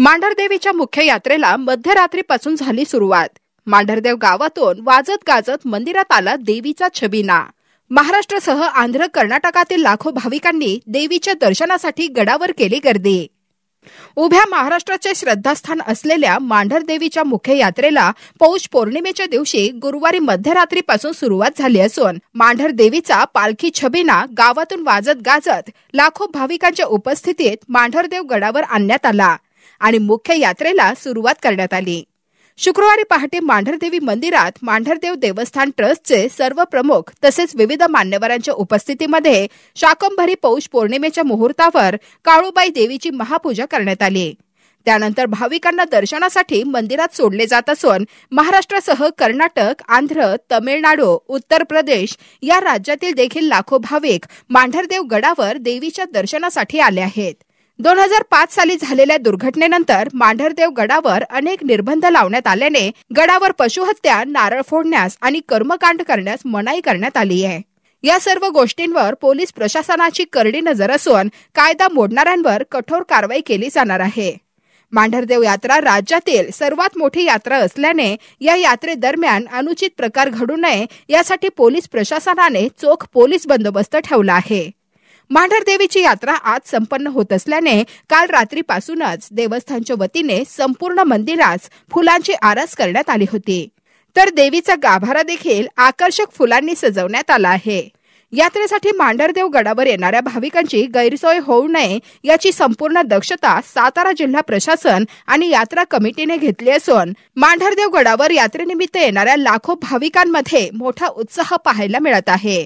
मांढरदेवीच्या मुख्य यात्रेला मध्यरात्रीपासून झाली सुरुवात मांढरदेव गावातून वाजत गाजत मंदिरात आला देवीचा छबिना महाराष्ट्रासह आंध्र कर्नाटकातील लाखो भाविकांनी देवीच्या दर्शनासाठी गडावर केली गर्दी उभ्या महाराष्ट्राचे श्रद्धास्थान असलेल्या मांढरदेवीच्या मुख्य यात्रेला पौष पौर्णिमेच्या दिवशी गुरुवारी मध्यरात्रीपासून सुरुवात झाली असून मांढरदेवीचा पालखी छबिना गावातून वाजत गाजत लाखो भाविकांच्या उपस्थितीत मांढरदेव गडावर आणण्यात आला आणि मुख्य यात्रेला सुरुवात करण्यात आली शुक्रवारी पहाटे मांढरदेवी मंदिरात मांढरदेव देवस्थान ट्रस्टचे सर्व प्रमुख तसेच विविध मान्यवरांच्या उपस्थितीमध्ये शाकंभरी पौष पौर्णिमेच्या मुहूर्तावर काळूबाई देवीची महापूजा करण्यात आली त्यानंतर भाविकांना दर्शनासाठी मंदिरात सोडले जात असून महाराष्ट्रासह कर्नाटक आंध्र तमिळनाडू उत्तर प्रदेश या राज्यातील देखील लाखो भाविक मांढरदेव गडावर देवीच्या दर्शनासाठी आले आहेत दोन हजार पाच साली झालेल्या दुर्घटनेनंतर मांढरदेव गडावर अनेक निर्बंध लावण्यात आल्याने गडावर पशुहत्या नारळ फोडण्यास आणि कर्मकांड करण्यास मनाई करण्यात आली आहे या सर्व गोष्टींवर पोलीस प्रशासनाची करडी नजर असून कायदा मोडणाऱ्यांवर कठोर कारवाई केली जाणार आहे मांढरदेव यात्रा राज्यातील सर्वात मोठी यात्रा असल्याने या यात्रेदरम्यान अनुचित प्रकार घडू नये यासाठी पोलीस प्रशासनाने चोख पोलीस बंदोबस्त ठेवला आहे मांढरदेवीची यात्रा आज संपन्न होत असल्याने काल रात्रीपासूनच देवस्थानच्या वतीने संपूर्ण मंदिरास फुलांची आरास करण्यात आली होती तर देवीचा गाभारा देखील आकर्षक फुलांनी सजवण्यात आला आहे यात्रेसाठी मांढरदेव गडावर येणाऱ्या भाविकांची गैरसोय होऊ नये याची संपूर्ण दक्षता सातारा जिल्हा प्रशासन आणि यात्रा कमिटीने घेतली असून मांढरदेव गडावर यात्रेनिमित्त येणाऱ्या लाखो भाविकांमध्ये मोठा उत्साह पाहायला मिळत आहे